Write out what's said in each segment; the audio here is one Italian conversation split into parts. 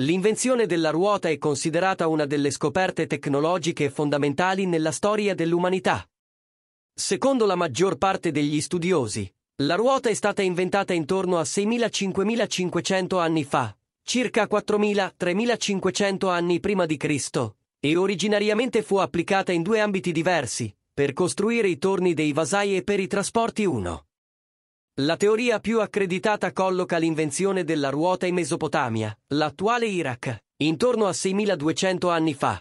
L'invenzione della ruota è considerata una delle scoperte tecnologiche fondamentali nella storia dell'umanità. Secondo la maggior parte degli studiosi, la ruota è stata inventata intorno a 6.000-5.500 anni fa, circa 4.000-3.500 anni prima di Cristo, e originariamente fu applicata in due ambiti diversi, per costruire i torni dei vasai e per i trasporti 1. La teoria più accreditata colloca l'invenzione della ruota in Mesopotamia, l'attuale Iraq, intorno a 6200 anni fa.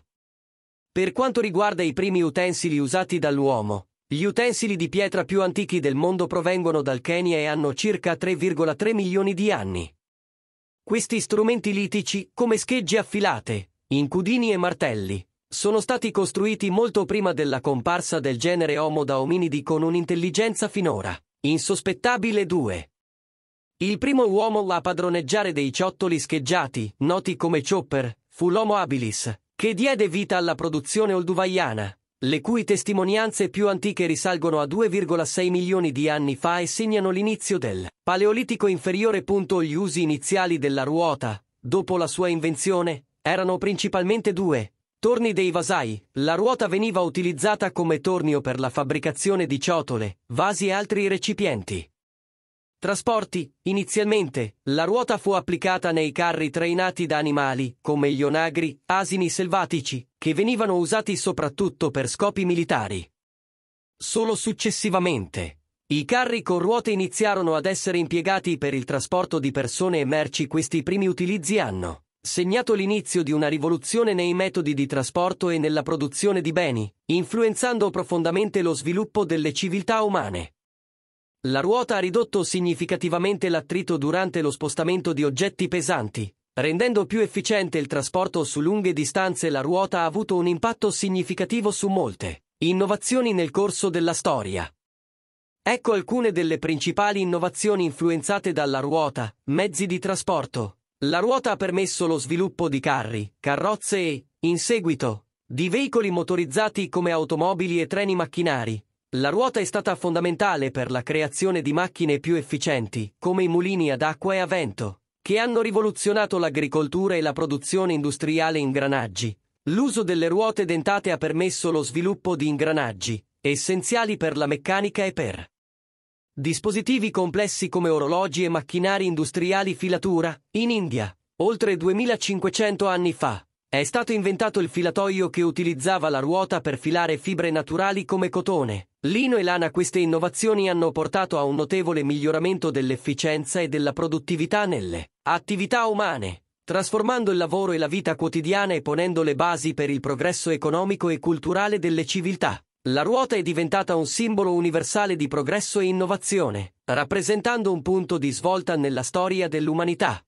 Per quanto riguarda i primi utensili usati dall'uomo, gli utensili di pietra più antichi del mondo provengono dal Kenya e hanno circa 3,3 milioni di anni. Questi strumenti litici, come schegge affilate, incudini e martelli, sono stati costruiti molto prima della comparsa del genere Homo da ominidi con un'intelligenza finora Insospettabile 2. Il primo uomo a padroneggiare dei ciottoli scheggiati, noti come chopper, fu l'Homo habilis, che diede vita alla produzione olduvaiana, le cui testimonianze più antiche risalgono a 2,6 milioni di anni fa e segnano l'inizio del Paleolitico inferiore. Gli usi iniziali della ruota, dopo la sua invenzione, erano principalmente due, Torni dei vasai. La ruota veniva utilizzata come tornio per la fabbricazione di ciotole, vasi e altri recipienti. Trasporti. Inizialmente, la ruota fu applicata nei carri trainati da animali, come gli onagri, asini selvatici, che venivano usati soprattutto per scopi militari. Solo successivamente, i carri con ruote iniziarono ad essere impiegati per il trasporto di persone e merci questi primi utilizzi hanno segnato l'inizio di una rivoluzione nei metodi di trasporto e nella produzione di beni, influenzando profondamente lo sviluppo delle civiltà umane. La ruota ha ridotto significativamente l'attrito durante lo spostamento di oggetti pesanti. Rendendo più efficiente il trasporto su lunghe distanze la ruota ha avuto un impatto significativo su molte innovazioni nel corso della storia. Ecco alcune delle principali innovazioni influenzate dalla ruota, mezzi di trasporto, la ruota ha permesso lo sviluppo di carri, carrozze e, in seguito, di veicoli motorizzati come automobili e treni macchinari. La ruota è stata fondamentale per la creazione di macchine più efficienti, come i mulini ad acqua e a vento, che hanno rivoluzionato l'agricoltura e la produzione industriale in granaggi. L'uso delle ruote dentate ha permesso lo sviluppo di ingranaggi, essenziali per la meccanica e per Dispositivi complessi come orologi e macchinari industriali filatura, in India, oltre 2500 anni fa, è stato inventato il filatoio che utilizzava la ruota per filare fibre naturali come cotone, lino e lana. Queste innovazioni hanno portato a un notevole miglioramento dell'efficienza e della produttività nelle attività umane, trasformando il lavoro e la vita quotidiana e ponendo le basi per il progresso economico e culturale delle civiltà. La ruota è diventata un simbolo universale di progresso e innovazione, rappresentando un punto di svolta nella storia dell'umanità.